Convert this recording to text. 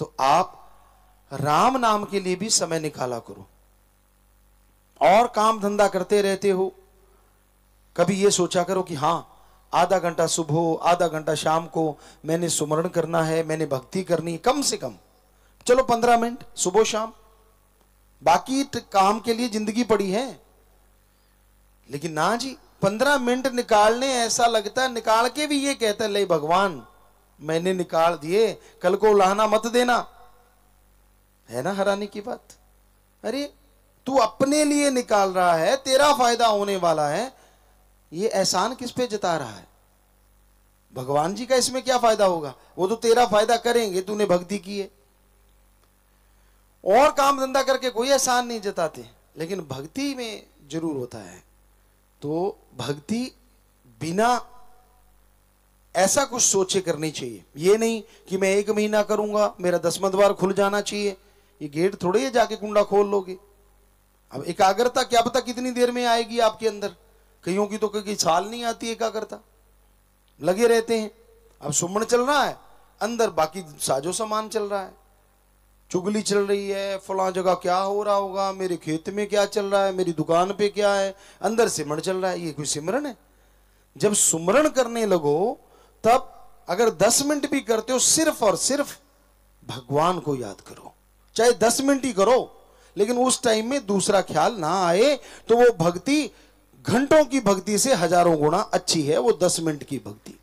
तो आप राम नाम के लिए भी समय निकाला करो और काम धंधा करते रहते हो कभी ये सोचा करो कि हाँ आधा घंटा सुबह आधा घंटा शाम को मैंने सुमरण करना है मैंने भक्ति करनी है कम से कम चलो पंद्रह मिनट सुबह शाम बाकी तो काम के लिए जिंदगी पड़ी है लेकिन ना जी पंद्रह मिनट निकालने ऐसा लगता है निकाल के भी ये कहता है ले भगवान मैंने निकाल दिए कल को उलाहना मत देना है ना हराने की बात अरे तू अपने लिए निकाल रहा है तेरा फायदा होने वाला है ये एहसान किस पे जता रहा है भगवान जी का इसमें क्या फायदा होगा वो तो तेरा फायदा करेंगे तूने भक्ति की है और काम धंधा करके कोई एहसान नहीं जताते लेकिन भक्ति में जरूर होता है तो भक्ति बिना ऐसा कुछ सोचे करनी चाहिए ये नहीं कि मैं एक महीना करूंगा मेरा दसवा द्वार खुल जाना चाहिए ये गेट थोड़े ही जाके कुंडा खोल लोगे अब एकाग्रता क्या पता कितनी देर में आएगी आपके अंदर कईयों की तो कहीं साल नहीं आती एकाग्रता लगे रहते हैं अब सुमण चल रहा है अंदर बाकी साजो सामान चल रहा है चुगली चल रही है फला जगह क्या हो रहा होगा मेरे खेत में क्या चल रहा है मेरी दुकान पे क्या है अंदर सिमरण चल रहा है ये कोई सिमरन है जब सुमरण करने लगो तब अगर दस मिनट भी करते हो सिर्फ और सिर्फ भगवान को याद करो चाहे दस मिनट ही करो लेकिन उस टाइम में दूसरा ख्याल ना आए तो वो भक्ति घंटों की भक्ति से हजारों गुना अच्छी है वो दस मिनट की भक्ति